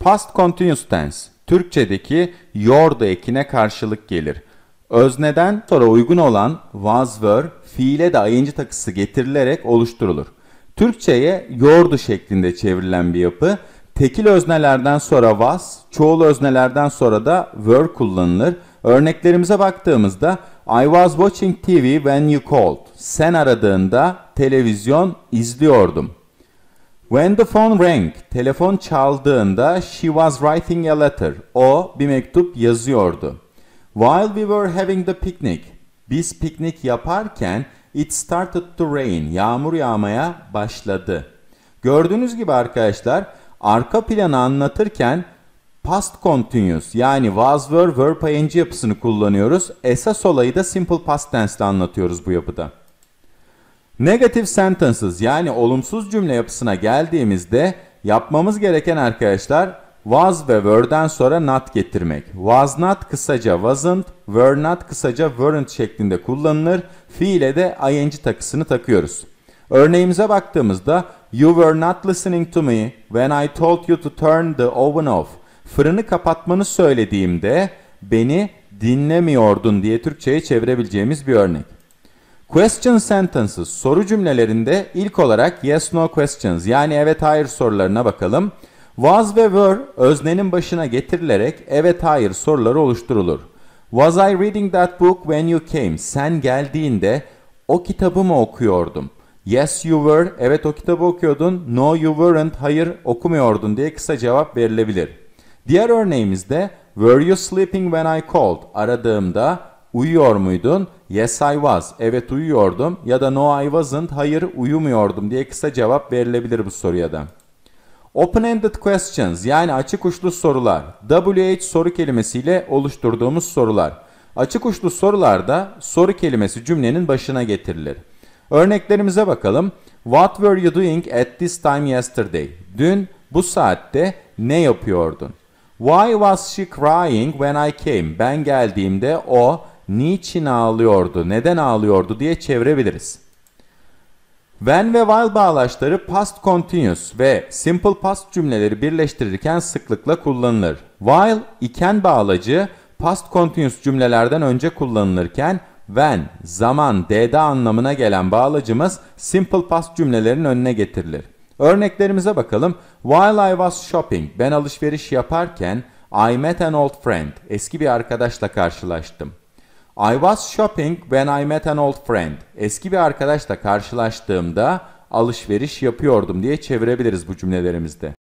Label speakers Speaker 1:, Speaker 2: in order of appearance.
Speaker 1: Past continuous tense Türkçedeki yordu ekine karşılık gelir. Özneden sonra uygun olan was were fiile de ing takısı getirilerek oluşturulur. Türkçeye yordu şeklinde çevrilen bir yapı. Tekil öznelerden sonra was, çoğul öznelerden sonra da were kullanılır. Örneklerimize baktığımızda I was watching TV when you called. Sen aradığında televizyon izliyordum. When the phone rang, telefon çaldığında she was writing a letter. O bir mektup yazıyordu. While we were having the picnic, biz piknik yaparken it started to rain. Yağmur yağmaya başladı. Gördüğünüz gibi arkadaşlar arka planı anlatırken past continuous yani was were verb ing yapısını kullanıyoruz. Esas olayı da simple past tense ile anlatıyoruz bu yapıda. Negative sentences yani olumsuz cümle yapısına geldiğimizde yapmamız gereken arkadaşlar was ve were'den sonra not getirmek. Was not kısaca wasn't, were not kısaca weren't şeklinde kullanılır. Fiile de ing takısını takıyoruz. Örneğimize baktığımızda you were not listening to me when I told you to turn the oven off. Fırını kapatmanı söylediğimde beni dinlemiyordun diye Türkçe'ye çevirebileceğimiz bir örnek. Question sentences soru cümlelerinde ilk olarak yes no questions yani evet hayır sorularına bakalım. Was ve were öznenin başına getirilerek evet hayır soruları oluşturulur. Was I reading that book when you came? Sen geldiğinde o kitabı mı okuyordum? Yes you were. Evet o kitabı okuyordun. No you weren't. Hayır okumuyordun diye kısa cevap verilebilir. Diğer örneğimizde Were you sleeping when I called? Aradığımda uyuyor muydun? Yes I was. Evet uyuyordum. Ya da no I wasn't. Hayır uyumuyordum diye kısa cevap verilebilir bu soruya da. Open-ended questions yani açık uçlu sorular. WH soru kelimesiyle oluşturduğumuz sorular. Açık uçlu sorularda soru kelimesi cümlenin başına getirilir. Örneklerimize bakalım. What were you doing at this time yesterday? Dün bu saatte ne yapıyordun? Why was she crying when I came? Ben geldiğimde o niçin ağlıyordu, neden ağlıyordu diye çevirebiliriz. When ve while bağlaçları past continuous ve simple past cümleleri birleştirirken sıklıkla kullanılır. While iken bağlacı past continuous cümlelerden önce kullanılırken when zaman d'de anlamına gelen bağlacımız simple past cümlelerin önüne getirilir. Örneklerimize bakalım. While I was shopping, ben alışveriş yaparken I met an old friend, eski bir arkadaşla karşılaştım. I was shopping when I met an old friend. Eski bir arkadaşla karşılaştığımda alışveriş yapıyordum diye çevirebiliriz bu cümlelerimizde.